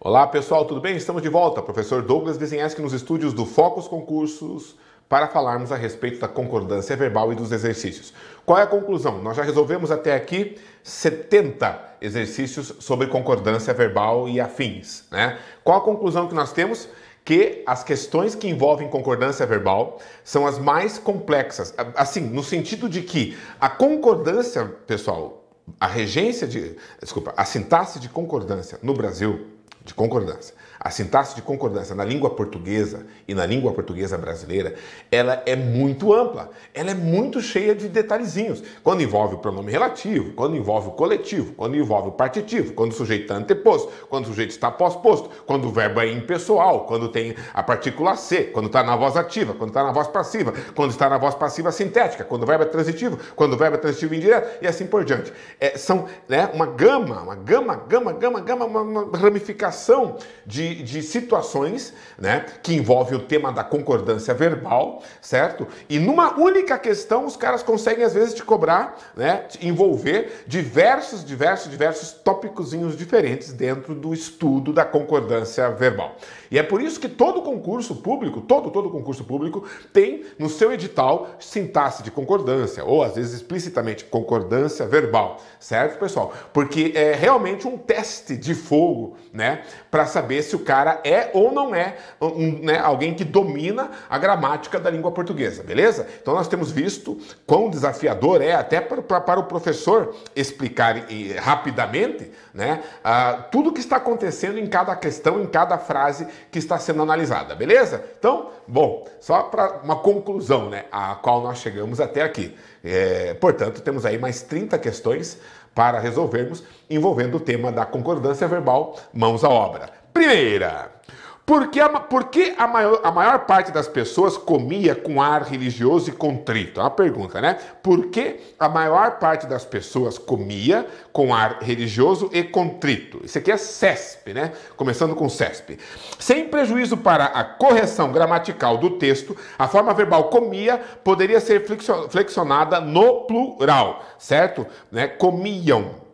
Olá pessoal, tudo bem? Estamos de volta. Professor Douglas Wisniewski nos estúdios do Focus Concursos para falarmos a respeito da concordância verbal e dos exercícios. Qual é a conclusão? Nós já resolvemos até aqui 70 exercícios sobre concordância verbal e afins, né? Qual a conclusão que nós temos? que as questões que envolvem concordância verbal são as mais complexas. Assim, no sentido de que a concordância, pessoal, a regência de, desculpa, a sintaxe de concordância no Brasil de concordância. A sintaxe de concordância na língua portuguesa e na língua portuguesa brasileira, ela é muito ampla, ela é muito cheia de detalhezinhos. Quando envolve o pronome relativo, quando envolve o coletivo, quando envolve o partitivo, quando o sujeito está anteposto, quando o sujeito está pós-posto, quando o verbo é impessoal, quando tem a partícula C, quando está na voz ativa, quando está na voz passiva, quando está na voz passiva sintética, quando o verbo é transitivo, quando o verbo é transitivo indireto e assim por diante. É, são né, uma gama, uma gama, gama, gama, gama, uma ramificação de de, situações, né, que envolve o tema da concordância verbal, certo? E numa única questão, os caras conseguem às vezes te cobrar, né, te envolver diversos, diversos, diversos tópicos diferentes dentro do estudo da concordância verbal. E é por isso que todo concurso público, todo, todo concurso público, tem no seu edital sintaxe de concordância, ou às vezes explicitamente concordância verbal, certo, pessoal? Porque é realmente um teste de fogo, né? Para saber se o cara é ou não é um, né, alguém que domina a gramática da língua portuguesa, beleza? Então nós temos visto quão desafiador é até para, para, para o professor explicar e, rapidamente né, uh, tudo o que está acontecendo em cada questão, em cada frase que está sendo analisada, beleza? Então, bom, só para uma conclusão, né, a qual nós chegamos até aqui. É, portanto, temos aí mais 30 questões para resolvermos envolvendo o tema da concordância verbal mãos à obra. Primeira, porque a, porque a, maior, a maior parte das pessoas comia com ar religioso e contrito? É uma pergunta, né? Por que a maior parte das pessoas comia com ar religioso e contrito? Isso aqui é CESP, né? Começando com CESP. Sem prejuízo para a correção gramatical do texto, a forma verbal comia poderia ser flexionada no plural, certo? Né? Comiam.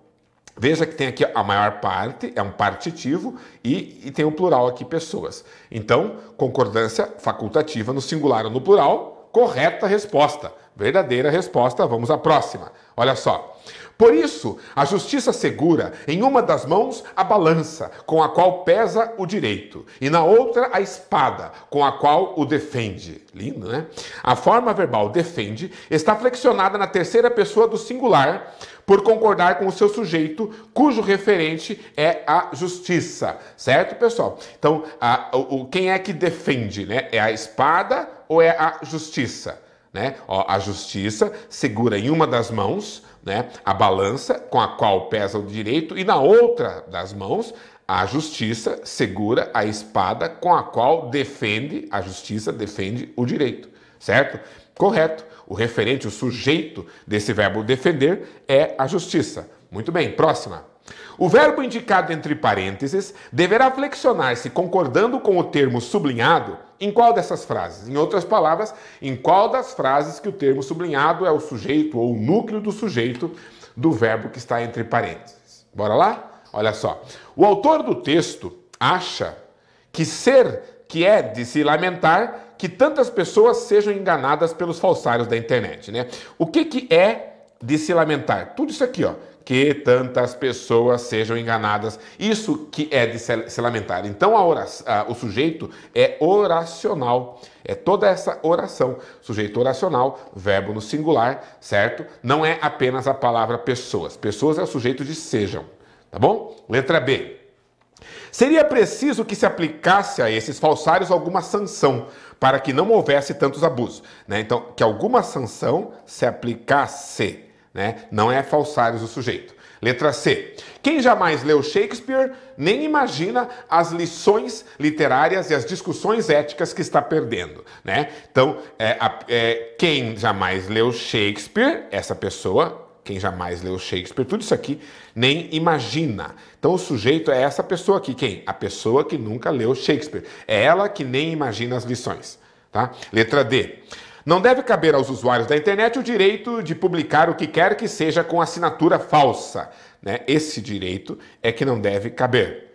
Veja que tem aqui a maior parte, é um partitivo, e, e tem o um plural aqui, pessoas. Então, concordância facultativa no singular ou no plural, correta resposta, verdadeira resposta. Vamos à próxima. Olha só. Por isso, a justiça segura em uma das mãos a balança com a qual pesa o direito, e na outra a espada com a qual o defende. Lindo, né? A forma verbal defende está flexionada na terceira pessoa do singular por concordar com o seu sujeito, cujo referente é a justiça. Certo, pessoal? Então, a, o, quem é que defende, né? É a espada ou é a justiça? Né? Ó, a justiça segura em uma das mãos né, a balança com a qual pesa o direito, e na outra das mãos a justiça segura a espada com a qual defende, a justiça defende o direito, certo? Correto. O referente, o sujeito desse verbo defender é a justiça. Muito bem, próxima. O verbo indicado entre parênteses deverá flexionar-se concordando com o termo sublinhado em qual dessas frases? Em outras palavras, em qual das frases que o termo sublinhado é o sujeito ou o núcleo do sujeito do verbo que está entre parênteses? Bora lá? Olha só. O autor do texto acha que ser que é de se lamentar que tantas pessoas sejam enganadas pelos falsários da internet, né? O que que é de se lamentar? Tudo isso aqui, ó, que tantas pessoas sejam enganadas. Isso que é de se lamentar. Então oração, o sujeito é oracional. É toda essa oração. Sujeito oracional, verbo no singular, certo? Não é apenas a palavra pessoas. Pessoas é o sujeito de sejam, tá bom? Letra B. Seria preciso que se aplicasse a esses falsários alguma sanção para que não houvesse tantos abusos. Né? Então, que alguma sanção se aplicasse né? Não é falsários o sujeito. Letra C. Quem jamais leu Shakespeare nem imagina as lições literárias e as discussões éticas que está perdendo, né? Então, é, é, quem jamais leu Shakespeare, essa pessoa, quem jamais leu Shakespeare, tudo isso aqui, nem imagina. Então, o sujeito é essa pessoa aqui, quem? A pessoa que nunca leu Shakespeare. É ela que nem imagina as lições, tá? Letra D. Não deve caber aos usuários da internet o direito de publicar o que quer que seja com assinatura falsa. Né? Esse direito é que não deve caber.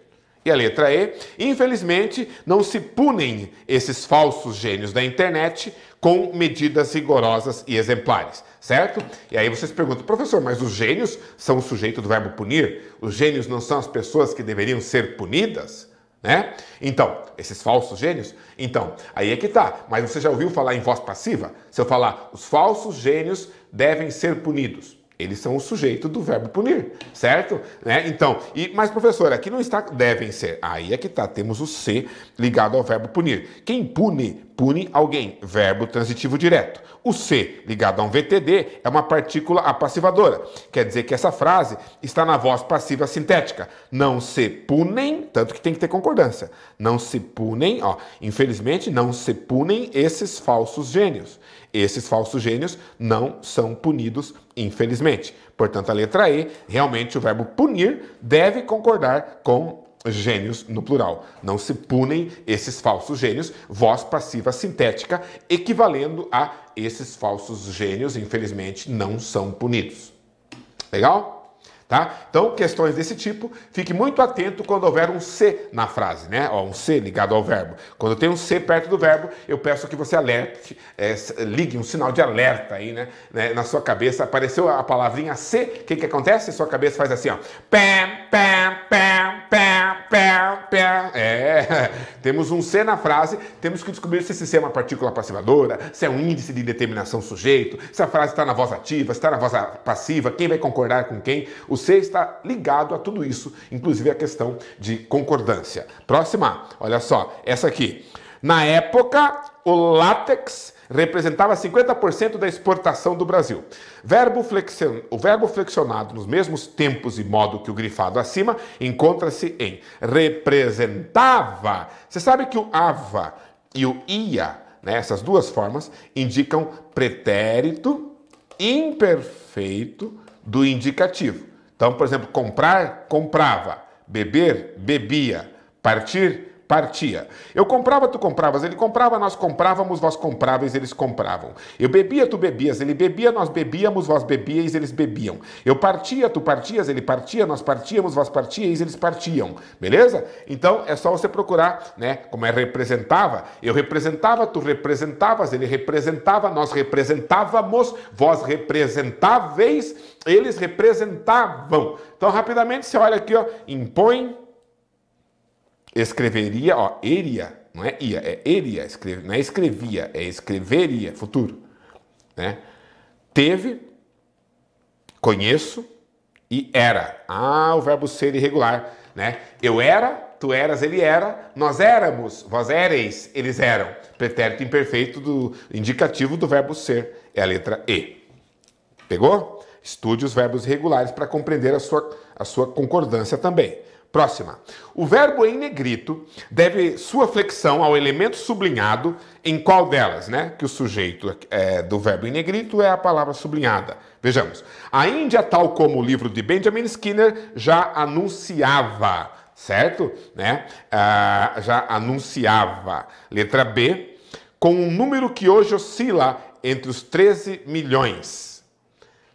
E a letra E, infelizmente, não se punem esses falsos gênios da internet com medidas rigorosas e exemplares, certo? E aí vocês perguntam, professor, mas os gênios são o sujeito do verbo punir? Os gênios não são as pessoas que deveriam ser punidas? né? Então, esses falsos gênios? Então, aí é que tá. Mas você já ouviu falar em voz passiva? Se eu falar os falsos gênios devem ser punidos. Eles são o sujeito do verbo punir, certo? Né? Então, e, mas professor, aqui não está devem ser. Aí é que tá, temos o ser ligado ao verbo punir. Quem pune pune alguém, verbo transitivo direto. O C, ligado a um VTD, é uma partícula apassivadora. Quer dizer que essa frase está na voz passiva sintética. Não se punem, tanto que tem que ter concordância. Não se punem, ó, infelizmente, não se punem esses falsos gênios. Esses falsos gênios não são punidos, infelizmente. Portanto, a letra E, realmente o verbo punir deve concordar com gênios no plural. Não se punem esses falsos gênios, voz passiva sintética, equivalendo a esses falsos gênios, infelizmente, não são punidos. Legal? tá? Então, questões desse tipo, fique muito atento quando houver um C na frase, né? Ó, um C ligado ao verbo. Quando tem um C perto do verbo, eu peço que você alerte, é, ligue um sinal de alerta aí, né? né? Na sua cabeça apareceu a palavrinha C, o que que acontece? Sua cabeça faz assim, ó. Pam, pam, pam, pam, pam, pam. É, temos um C na frase, temos que descobrir se esse C é uma partícula passivadora, se é um índice de determinação sujeito, se a frase está na voz ativa, se está na voz passiva, quem vai concordar com quem. O você está ligado a tudo isso, inclusive a questão de concordância. Próxima, olha só, essa aqui. Na época, o látex representava 50% da exportação do Brasil. Verbo flexion... o verbo flexionado nos mesmos tempos e modo que o grifado acima encontra-se em representava. Você sabe que o ava e o ia, né, essas duas formas, indicam pretérito imperfeito do indicativo. Então, por exemplo, comprar, comprava, beber, bebia, partir, Partia. Eu comprava, tu compravas, ele comprava, nós comprávamos, vós compráveis, eles compravam. Eu bebia, tu bebias, ele bebia, nós bebíamos, vós bebíeis, eles bebiam. Eu partia, tu partias, ele partia, nós partíamos, vós partíeis, eles partiam. Beleza? Então é só você procurar, né? Como é representava, eu representava, tu representavas, ele representava, nós representávamos, vós representáveis, eles representavam. Então, rapidamente, você olha aqui, ó, impõe Escreveria, ó, iria, não é ia, é iria, escreve, não é escrevia, é escreveria, futuro. Né? Teve, conheço e era. Ah, o verbo ser irregular, né? Eu era, tu eras, ele era, nós éramos, vós éreis, eles eram. Pretérito imperfeito do indicativo do verbo ser é a letra E. Pegou? Estude os verbos regulares para compreender a sua, a sua concordância também. Próxima. O verbo em negrito deve sua flexão ao elemento sublinhado em qual delas, né? Que o sujeito é, do verbo em negrito é a palavra sublinhada. Vejamos. A Índia, tal como o livro de Benjamin Skinner, já anunciava, certo? Né? Ah, já anunciava. Letra B. Com um número que hoje oscila entre os 13 milhões.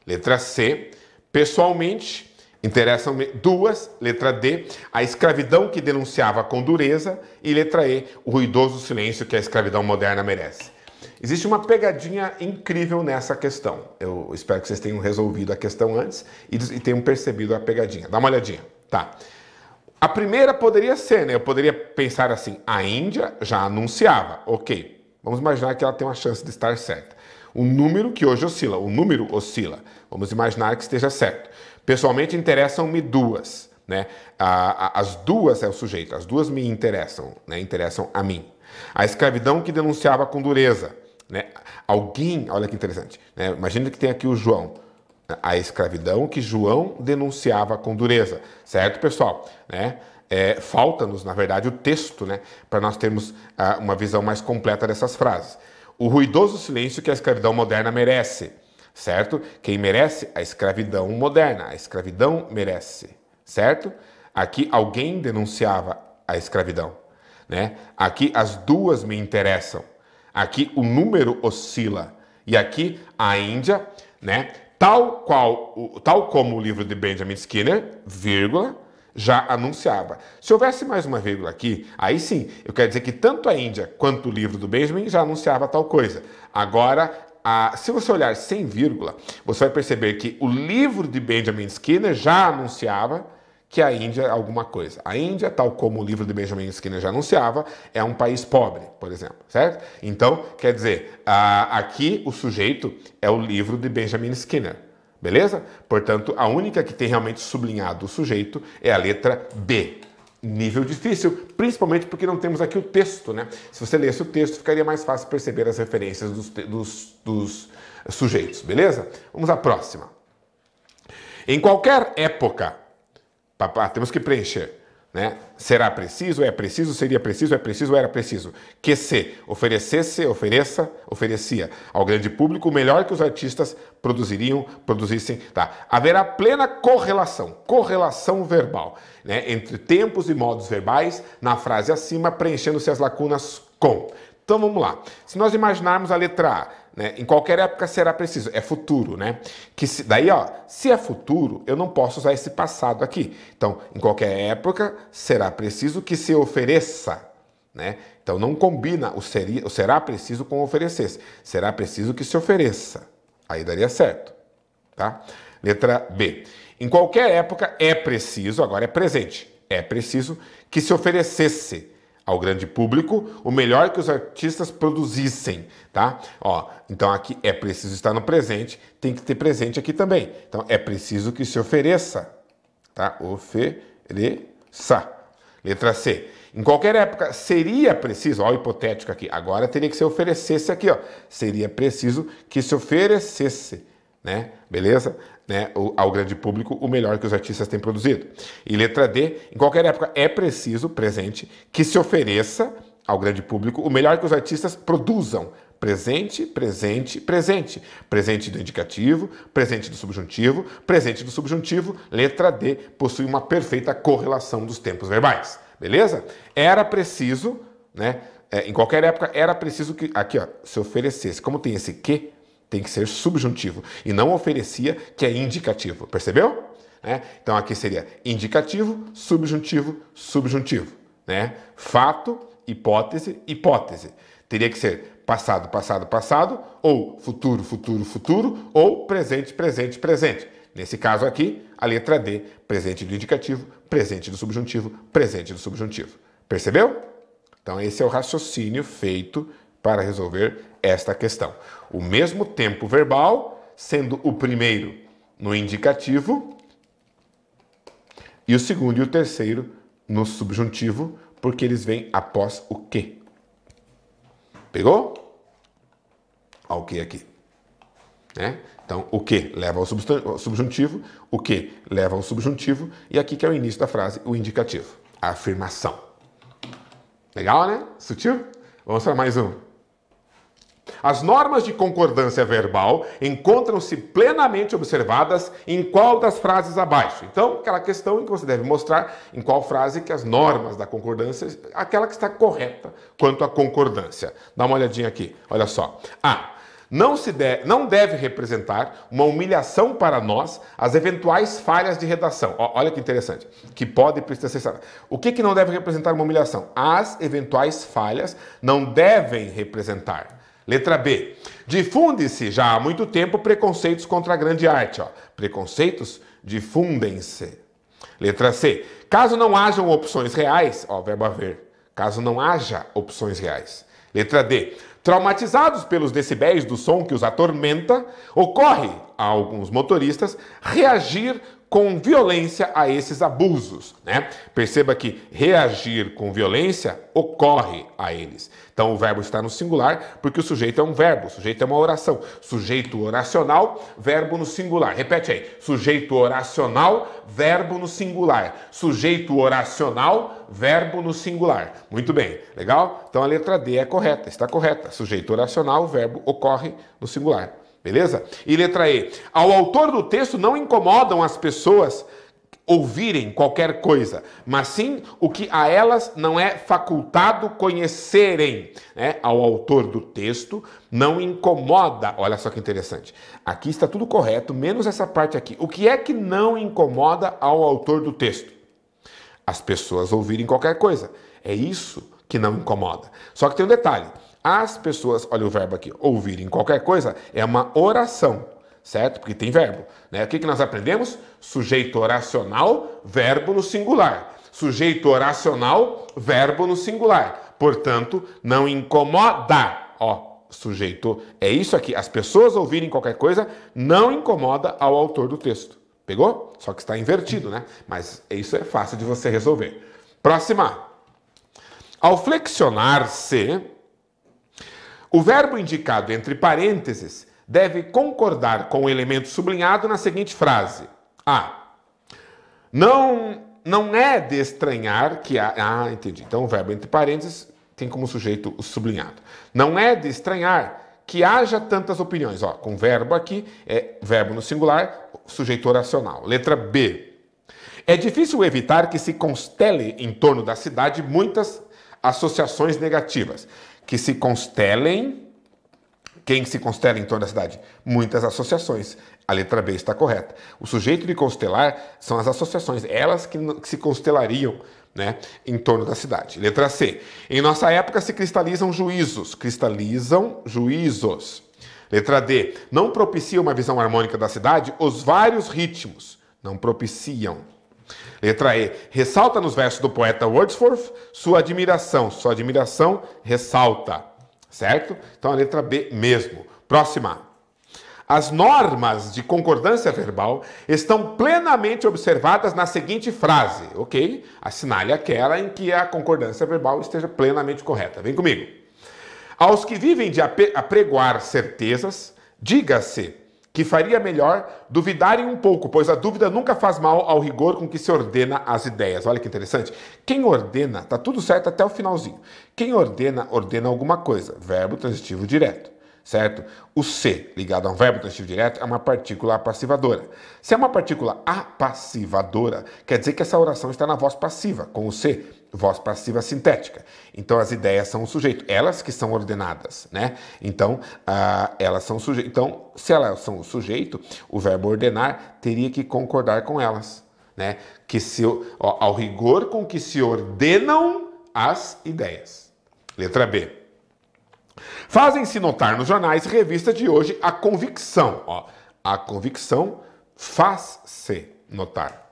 Letra C. Pessoalmente, interessam duas, letra D, a escravidão que denunciava com dureza e letra E, o ruidoso silêncio que a escravidão moderna merece. Existe uma pegadinha incrível nessa questão. Eu espero que vocês tenham resolvido a questão antes e tenham percebido a pegadinha. Dá uma olhadinha, tá? A primeira poderia ser, né? Eu poderia pensar assim: a Índia já anunciava, ok. Vamos imaginar que ela tem uma chance de estar certa um número que hoje oscila. O número oscila. Vamos imaginar que esteja certo. Pessoalmente, interessam-me duas. Né? A, a, as duas é o sujeito, as duas me interessam, né? interessam a mim. A escravidão que denunciava com dureza. Né? Alguém, olha que interessante, né? imagina que tem aqui o João. Né? A escravidão que João denunciava com dureza, certo, pessoal? Né? É, Falta-nos, na verdade, o texto né? para nós termos ah, uma visão mais completa dessas frases o ruidoso silêncio que a escravidão moderna merece, certo? Quem merece? A escravidão moderna. A escravidão merece, certo? Aqui alguém denunciava a escravidão, né? Aqui as duas me interessam. Aqui o número oscila e aqui a Índia, né? Tal qual, tal como o livro de Benjamin Skinner, vírgula, já anunciava. Se houvesse mais uma vírgula aqui, aí sim, eu quero dizer que tanto a Índia quanto o livro do Benjamin já anunciava tal coisa. Agora, a, se você olhar sem vírgula, você vai perceber que o livro de Benjamin Skinner já anunciava que a Índia é alguma coisa. A Índia, tal como o livro de Benjamin Skinner já anunciava, é um país pobre, por exemplo, certo? Então, quer dizer, a, ah, aqui o sujeito é o livro de Benjamin Skinner. Beleza? Portanto, a única que tem realmente sublinhado o sujeito é a letra B. Nível difícil, principalmente porque não temos aqui o texto, né? Se você lesse o texto, ficaria mais fácil perceber as referências dos, dos, dos sujeitos, beleza? Vamos à próxima. Em qualquer época, papá, temos que preencher né? Será preciso, é preciso, seria preciso, é preciso, era preciso. Que se oferecesse, ofereça, oferecia ao grande público o melhor que os artistas produziriam, produzissem. Tá? Haverá plena correlação, correlação verbal, né? entre tempos e modos verbais na frase acima, preenchendo-se as lacunas com. Então vamos lá. Se nós imaginarmos a letra A, né? Em qualquer época será preciso, é futuro, né? Que se, daí, ó, se é futuro, eu não posso usar esse passado aqui. Então, em qualquer época será preciso que se ofereça, né? Então não combina o, seria, o será preciso com oferecer. Será preciso que se ofereça. Aí daria certo, tá? Letra B. Em qualquer época é preciso, agora é presente, é preciso que se oferecesse ao grande público o melhor que os artistas produzissem, tá? Ó, então aqui é preciso estar no presente, tem que ter presente aqui também. Então é preciso que se ofereça, tá? Ofereça. Letra C. Em qualquer época seria preciso, ó, hipotético aqui. Agora teria que se oferecesse aqui, ó. Seria preciso que se oferecesse né? Beleza? Né? O, ao grande público, o melhor que os artistas têm produzido. E letra D, em qualquer época é preciso, presente, que se ofereça ao grande público o melhor que os artistas produzam. Presente, presente, presente. Presente do indicativo, presente do subjuntivo, presente do subjuntivo. Letra D possui uma perfeita correlação dos tempos verbais. Beleza? Era preciso, né? É, em qualquer época era preciso que aqui ó, se oferecesse. Como tem esse que, tem que ser subjuntivo e não oferecia, que é indicativo. Percebeu? Né? Então aqui seria indicativo, subjuntivo, subjuntivo. Né? Fato, hipótese, hipótese. Teria que ser passado, passado, passado, ou futuro, futuro, futuro, ou presente, presente, presente. Nesse caso aqui, a letra D, presente do indicativo, presente do subjuntivo, presente do subjuntivo. Percebeu? Então, esse é o raciocínio feito para resolver esta questão. O mesmo tempo verbal, sendo o primeiro no indicativo e o segundo e o terceiro no subjuntivo, porque eles vêm após o que. Pegou? Olha o que aqui. Né? Então, o que leva ao, ao subjuntivo, o que leva ao subjuntivo, e aqui que é o início da frase, o indicativo, a afirmação. Legal, né? Sutil? Vamos para mais um. As normas de concordância verbal encontram-se plenamente observadas em qual das frases abaixo. Então, aquela questão em que você deve mostrar em qual frase que as normas da concordância, aquela que está correta quanto à concordância. Dá uma olhadinha aqui, olha só. A. Não, se de, não deve representar uma humilhação para nós as eventuais falhas de redação. Ó, olha que interessante. Que pode precisar. O que, que não deve representar uma humilhação? As eventuais falhas não devem representar Letra B. Difunde-se já há muito tempo preconceitos contra a grande arte. Ó. Preconceitos difundem-se. Letra C. Caso não hajam opções reais, ó, verbo haver. Caso não haja opções reais. Letra D. Traumatizados pelos decibéis do som que os atormenta, ocorre a alguns motoristas reagir com violência a esses abusos. Né? Perceba que reagir com violência ocorre a eles. Então o verbo está no singular porque o sujeito é um verbo, o sujeito é uma oração. Sujeito oracional, verbo no singular. Repete aí: sujeito oracional, verbo no singular. Sujeito oracional, verbo no singular. Muito bem, legal? Então a letra D é correta, está correta. Sujeito oracional, verbo ocorre no singular. Beleza? E letra E. Ao autor do texto não incomodam as pessoas ouvirem qualquer coisa, mas sim o que a elas não é facultado conhecerem. Né? Ao autor do texto não incomoda. Olha só que interessante. Aqui está tudo correto, menos essa parte aqui. O que é que não incomoda ao autor do texto? As pessoas ouvirem qualquer coisa. É isso que não incomoda. Só que tem um detalhe as pessoas, olha o verbo aqui, ouvirem qualquer coisa, é uma oração, certo? Porque tem verbo. Né? O que, que nós aprendemos? Sujeito oracional, verbo no singular. Sujeito oracional, verbo no singular. Portanto, não incomoda. Ó, sujeito. É isso aqui. As pessoas ouvirem qualquer coisa não incomoda ao autor do texto. Pegou? Só que está invertido, né? Mas isso é fácil de você resolver. Próxima. Ao flexionar-se, o verbo indicado entre parênteses deve concordar com o elemento sublinhado na seguinte frase: A. não, não é de estranhar que a. Ah, entendi. Então o verbo entre parênteses tem como sujeito o sublinhado. Não é de estranhar que haja tantas opiniões. Ó, com verbo aqui, é verbo no singular, sujeito oracional. Letra B. É difícil evitar que se constele em torno da cidade muitas associações negativas que se constelem, quem se constela em torno da cidade? Muitas associações. A letra B está correta. O sujeito de constelar são as associações, elas que se constelariam né, em torno da cidade. Letra C. Em nossa época se cristalizam juízos. Cristalizam juízos. Letra D. Não propicia uma visão harmônica da cidade os vários ritmos. Não propiciam. Letra E. Ressalta nos versos do poeta Wordsworth sua admiração. Sua admiração ressalta. Certo? Então a letra B mesmo. Próxima. As normas de concordância verbal estão plenamente observadas na seguinte frase, ok? Assinale aquela em que a concordância verbal esteja plenamente correta. Vem comigo. Aos que vivem de apregoar certezas, diga-se que faria melhor duvidarem um pouco, pois a dúvida nunca faz mal ao rigor com que se ordena as ideias. Olha que interessante. Quem ordena, tá tudo certo até o finalzinho. Quem ordena, ordena alguma coisa. Verbo transitivo direto. Certo? O C ligado a um verbo transitivo direto é uma partícula apassivadora. Se é uma partícula apassivadora, quer dizer que essa oração está na voz passiva, com o C voz passiva sintética. Então as ideias são o sujeito, elas que são ordenadas, né? Então ah, elas são o sujeito. Então se elas são o sujeito, o verbo ordenar teria que concordar com elas, né? Que se ó, ao rigor com que se ordenam as ideias. Letra B. Fazem-se notar nos jornais e revistas de hoje a convicção. Ó, a convicção faz-se notar.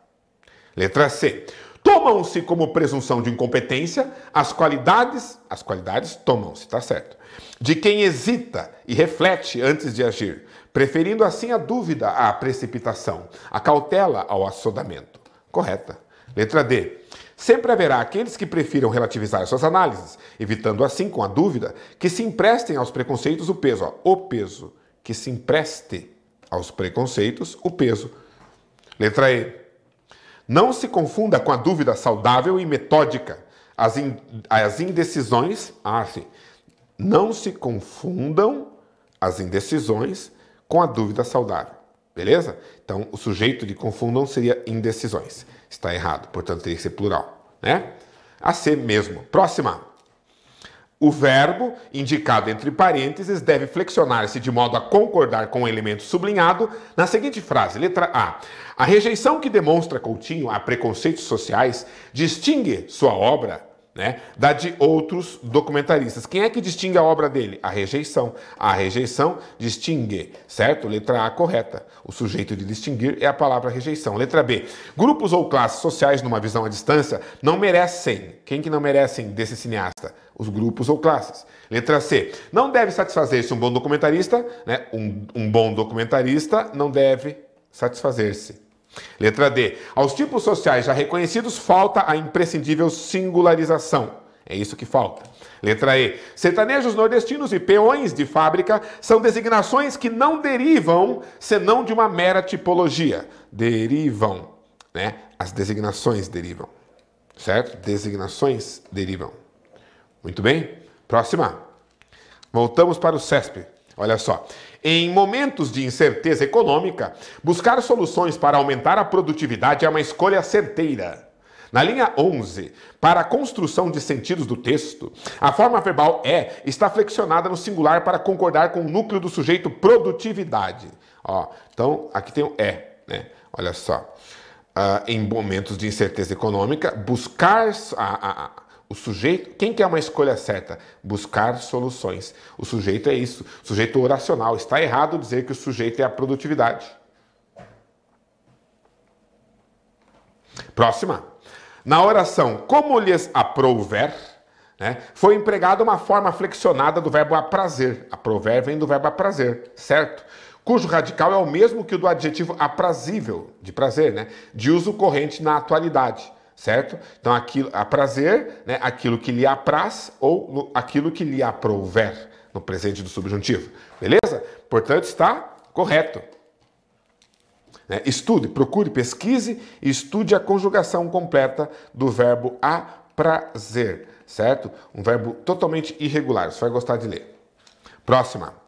Letra C. Tomam-se como presunção de incompetência as qualidades, as qualidades tomam-se, tá certo, de quem hesita e reflete antes de agir, preferindo assim a dúvida à precipitação, a cautela ao assodamento. Correta. Letra D. Sempre haverá aqueles que prefiram relativizar suas análises, evitando assim, com a dúvida, que se emprestem aos preconceitos o peso. Ó, o peso. Que se empreste aos preconceitos o peso. Letra E. Não se confunda com a dúvida saudável e metódica. As, in, as indecisões. Ah, sim. Não se confundam as indecisões com a dúvida saudável. Beleza? Então, o sujeito de confundam seria indecisões. Está errado, portanto, teria que ser plural, né? A ser mesmo. Próxima. O verbo, indicado entre parênteses, deve flexionar-se de modo a concordar com o elemento sublinhado na seguinte frase, letra A. A rejeição que demonstra Coutinho a preconceitos sociais distingue sua obra né, da de outros documentaristas. Quem é que distingue a obra dele? A rejeição. A rejeição distingue, certo? Letra A correta. O sujeito de distinguir é a palavra rejeição. Letra B. Grupos ou classes sociais numa visão à distância não merecem. Quem que não merecem desse cineasta? os grupos ou classes. Letra C. Não deve satisfazer-se um bom documentarista, né? Um, um bom documentarista não deve satisfazer-se. Letra D. Aos tipos sociais já reconhecidos falta a imprescindível singularização. É isso que falta. Letra E. Sertanejos nordestinos e peões de fábrica são designações que não derivam senão de uma mera tipologia. Derivam, né? As designações derivam. Certo? Designações derivam. Muito bem? Próxima. Voltamos para o CESP. Olha só. Em momentos de incerteza econômica, buscar soluções para aumentar a produtividade é uma escolha certeira. Na linha 11, para a construção de sentidos do texto, a forma verbal é está flexionada no singular para concordar com o núcleo do sujeito produtividade. Ó, então, aqui tem o é, né? Olha só. Uh, em momentos de incerteza econômica, buscar. a o sujeito, quem quer uma escolha certa? Buscar soluções. O sujeito é isso. O sujeito oracional. Está errado dizer que o sujeito é a produtividade. Próxima. Na oração, como lhes aprouver, né, foi empregada uma forma flexionada do verbo aprazer. Aprover vem do verbo aprazer, certo? Cujo radical é o mesmo que o do adjetivo aprazível, de prazer, né? De uso corrente na atualidade certo? Então, aquilo, a prazer, né, aquilo que lhe apraz ou no, aquilo que lhe aprouver, no presente do subjuntivo, beleza? Portanto, está correto. Né? Estude, procure, pesquise e estude a conjugação completa do verbo aprazer, certo? Um verbo totalmente irregular, você vai gostar de ler. Próxima.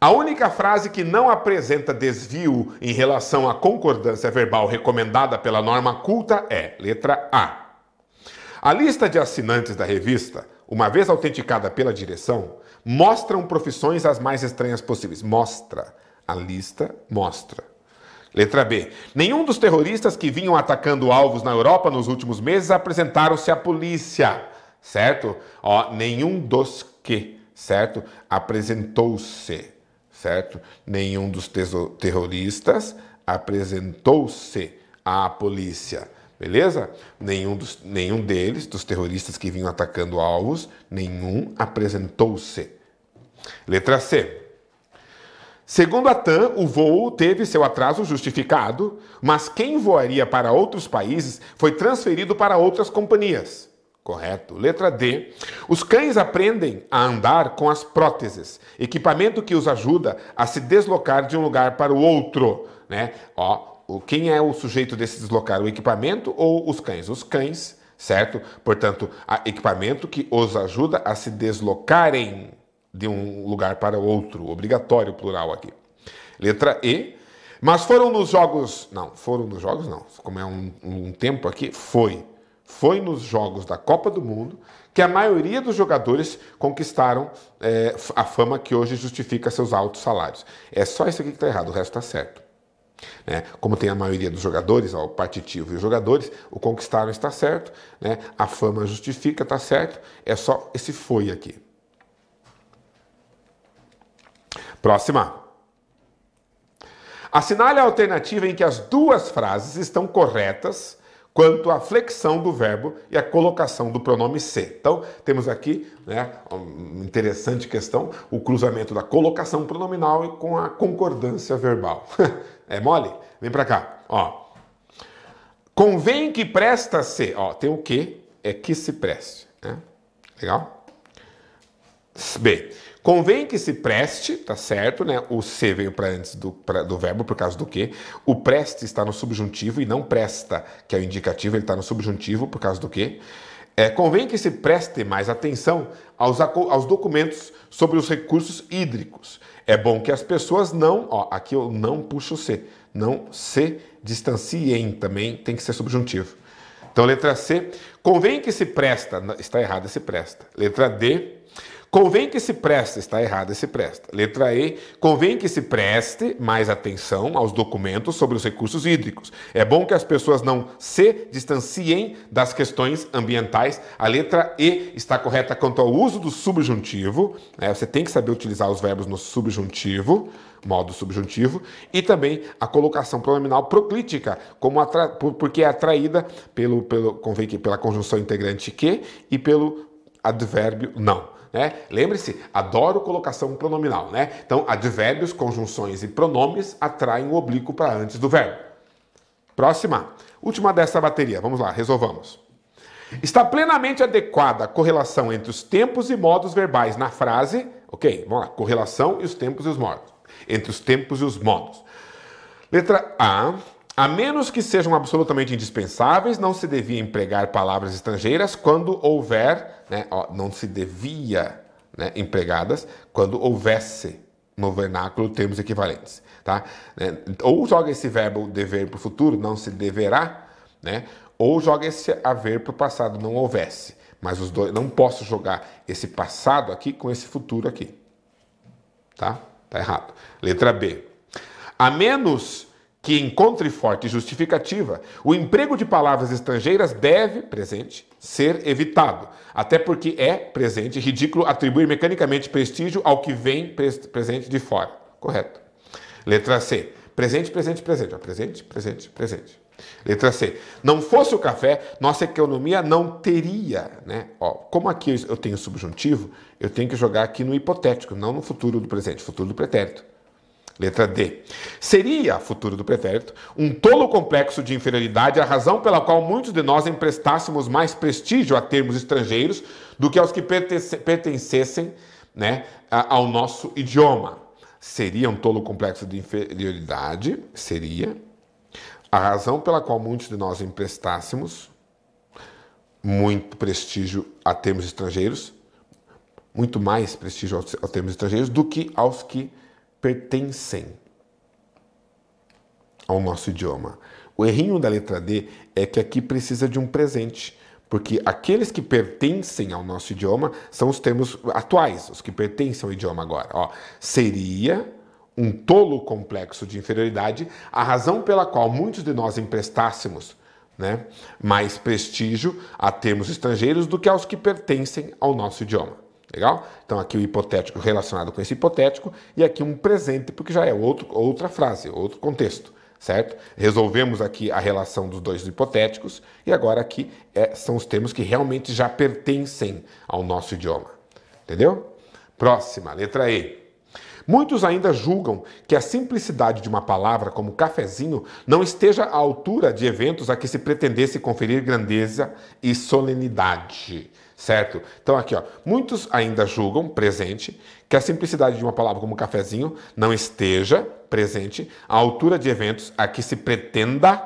A única frase que não apresenta desvio em relação à concordância verbal recomendada pela norma culta é letra A. A lista de assinantes da revista, uma vez autenticada pela direção, mostram profissões as mais estranhas possíveis. Mostra. A lista mostra. Letra B. Nenhum dos terroristas que vinham atacando alvos na Europa nos últimos meses apresentaram-se à polícia, certo? Ó, nenhum dos que, certo? Apresentou-se certo? Nenhum dos terroristas apresentou-se à polícia, beleza? Nenhum, dos, nenhum deles, dos terroristas que vinham atacando alvos, nenhum apresentou-se. Letra C. Segundo a TAM, o voo teve seu atraso justificado, mas quem voaria para outros países foi transferido para outras companhias. Correto. Letra D. Os cães aprendem a andar com as próteses, equipamento que os ajuda a se deslocar de um lugar para o outro, né? Ó, quem é o sujeito desse deslocar? O equipamento ou os cães? Os cães, certo? Portanto, equipamento que os ajuda a se deslocarem de um lugar para o outro. Obrigatório, plural aqui. Letra E. Mas foram nos jogos. Não, foram nos jogos, não. Como é um, um tempo aqui, foi foi nos jogos da Copa do Mundo que a maioria dos jogadores conquistaram é, a fama que hoje justifica seus altos salários. É só isso aqui que está errado, o resto está certo. Né? Como tem a maioria dos jogadores, ó, o partitivo e os jogadores, o conquistaram está certo, né? a fama justifica está certo, é só esse foi aqui. Próxima. Assinale a alternativa em que as duas frases estão corretas quanto à flexão do verbo e à colocação do pronome se. Então, temos aqui né, uma interessante questão: o cruzamento da colocação pronominal e com a concordância verbal. é mole? Vem para cá. Ó. Convém que presta-se. Ó, tem o que, é que se preste. Né? Legal? Bem, Convém que se preste, tá certo, né? O c veio para antes do, pra, do verbo por causa do que. O preste está no subjuntivo e não presta, que é o indicativo, ele está no subjuntivo por causa do que. É, convém que se preste mais atenção aos, aos documentos sobre os recursos hídricos. É bom que as pessoas não, ó, aqui eu não puxo o C, não se distanciem também, tem que ser subjuntivo. Então, letra C, convém que se presta, está errada se presta. Letra D, Convém que se preste, está errado esse presta. Letra E, convém que se preste mais atenção aos documentos sobre os recursos hídricos. É bom que as pessoas não se distanciem das questões ambientais. A letra E está correta quanto ao uso do subjuntivo. Né? Você tem que saber utilizar os verbos no subjuntivo, modo subjuntivo, e também a colocação pronominal proclítica, como atra... porque é atraída pelo, pelo, convém que, pela conjunção integrante que e pelo advérbio não. Né? Lembre-se, adoro colocação pronominal. Né? Então, advérbios, conjunções e pronomes atraem o oblíquo para antes do verbo. Próxima, última dessa bateria. Vamos lá, resolvamos. Está plenamente adequada a correlação entre os tempos e modos verbais na frase. Ok, vamos lá. Correlação e os tempos e os modos. Entre os tempos e os modos. Letra A. A menos que sejam absolutamente indispensáveis, não se devia empregar palavras estrangeiras quando houver, né, ó, não se devia né, empregadas quando houvesse no vernáculo termos equivalentes. Tá? É, ou joga esse verbo dever para o futuro, não se deverá, né? ou joga esse haver para o passado, não houvesse. Mas os dois, não posso jogar esse passado aqui com esse futuro aqui. Tá? Tá errado. Letra B. A menos que encontre forte justificativa, o emprego de palavras estrangeiras deve, presente, ser evitado. Até porque é, presente, ridículo atribuir mecanicamente prestígio ao que vem presente de fora. Correto. Letra C. Presente, presente, presente. presente, presente, presente. Letra C. Não fosse o café, nossa economia não teria, né? Ó, como aqui eu tenho subjuntivo, eu tenho que jogar aqui no hipotético, não no futuro do presente, futuro do pretérito. Letra D. Seria, futuro do pretérito, um tolo complexo de inferioridade a razão pela qual muitos de nós emprestássemos mais prestígio a termos estrangeiros do que aos que pertencessem né, ao nosso idioma. Seria um tolo complexo de inferioridade, seria a razão pela qual muitos de nós emprestássemos muito prestígio a termos estrangeiros, muito mais prestígio a termos estrangeiros do que aos que pertencem ao nosso idioma. O errinho da letra D é que aqui precisa de um presente, porque aqueles que pertencem ao nosso idioma são os termos atuais, os que pertencem ao idioma agora. Ó, seria um tolo complexo de inferioridade a razão pela qual muitos de nós emprestássemos né, mais prestígio a termos estrangeiros do que aos que pertencem ao nosso idioma. Legal? Então aqui o hipotético relacionado com esse hipotético e aqui um presente, porque já é outro, outra frase, outro contexto, certo? Resolvemos aqui a relação dos dois hipotéticos e agora aqui é, são os termos que realmente já pertencem ao nosso idioma. Entendeu? Próxima, letra E. Muitos ainda julgam que a simplicidade de uma palavra como cafezinho não esteja à altura de eventos a que se pretendesse conferir grandeza e solenidade certo? Então aqui, ó, muitos ainda julgam presente que a simplicidade de uma palavra como cafezinho não esteja presente à altura de eventos a que se pretenda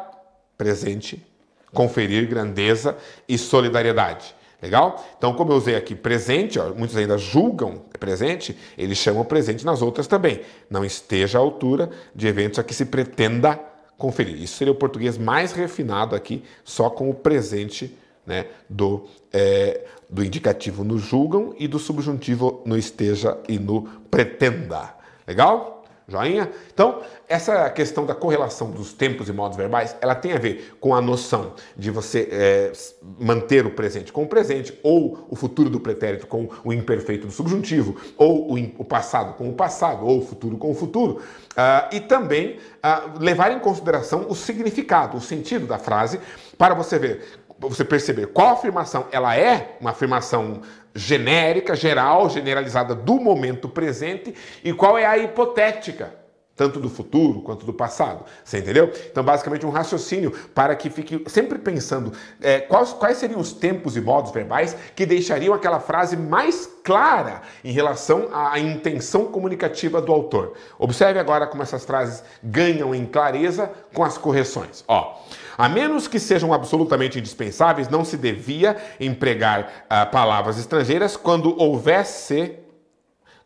presente conferir grandeza e solidariedade. Legal? Então, como eu usei aqui presente, ó, muitos ainda julgam presente, eles chamam presente nas outras também. Não esteja à altura de eventos a que se pretenda conferir. Isso seria o português mais refinado aqui, só com o presente né, do, é, do indicativo no julgam e do subjuntivo no esteja e no pretenda. Legal? Joinha? Então, essa questão da correlação dos tempos e modos verbais, ela tem a ver com a noção de você é, manter o presente com o presente, ou o futuro do pretérito com o imperfeito do subjuntivo, ou o, o passado com o passado, ou o futuro com o futuro, uh, e também uh, levar em consideração o significado, o sentido da frase, para você ver você perceber qual afirmação ela é uma afirmação genérica, geral, generalizada do momento presente e qual é a hipotética, tanto do futuro quanto do passado. Você entendeu? Então, basicamente, um raciocínio para que fique sempre pensando é, quais, quais seriam os tempos e modos verbais que deixariam aquela frase mais clara em relação à intenção comunicativa do autor. Observe agora como essas frases ganham em clareza com as correções. Ó. A menos que sejam absolutamente indispensáveis, não se devia empregar ah, palavras estrangeiras quando houvesse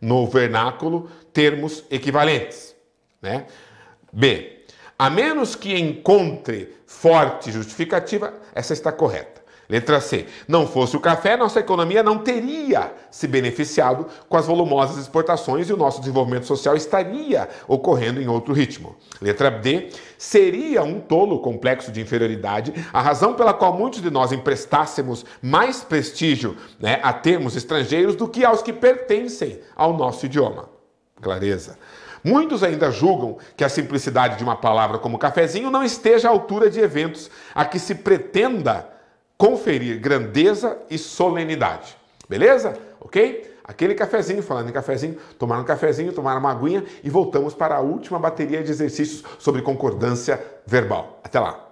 no vernáculo termos equivalentes. Né? B. A menos que encontre forte justificativa, essa está correta. Letra C. Não fosse o café, nossa economia não teria se beneficiado com as volumosas exportações e o nosso desenvolvimento social estaria ocorrendo em outro ritmo. Letra D. Seria um tolo complexo de inferioridade a razão pela qual muitos de nós emprestássemos mais prestígio né, a termos estrangeiros do que aos que pertencem ao nosso idioma. Clareza. Muitos ainda julgam que a simplicidade de uma palavra como cafezinho não esteja à altura de eventos a que se pretenda conferir grandeza e solenidade. Beleza? Ok? Aquele cafezinho, falando em cafezinho, tomar um cafezinho, tomar uma aguinha e voltamos para a última bateria de exercícios sobre concordância verbal. Até lá!